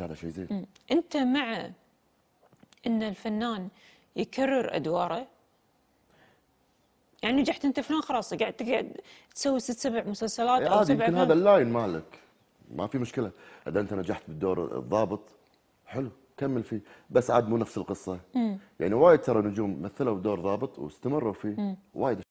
هذا شيء زين انت مع ان الفنان يكرر ادواره يعني نجحت انت فلان خلاص قاعد تقعد تسوي ست سبع مسلسلات إيه، او سبع يمكن هذا اللاين مالك ما في مشكله اذا انت نجحت بالدور الضابط حلو كمل فيه بس عاد مو نفس القصه مم. يعني وايد ترى نجوم مثلوا دور ضابط واستمروا فيه وايد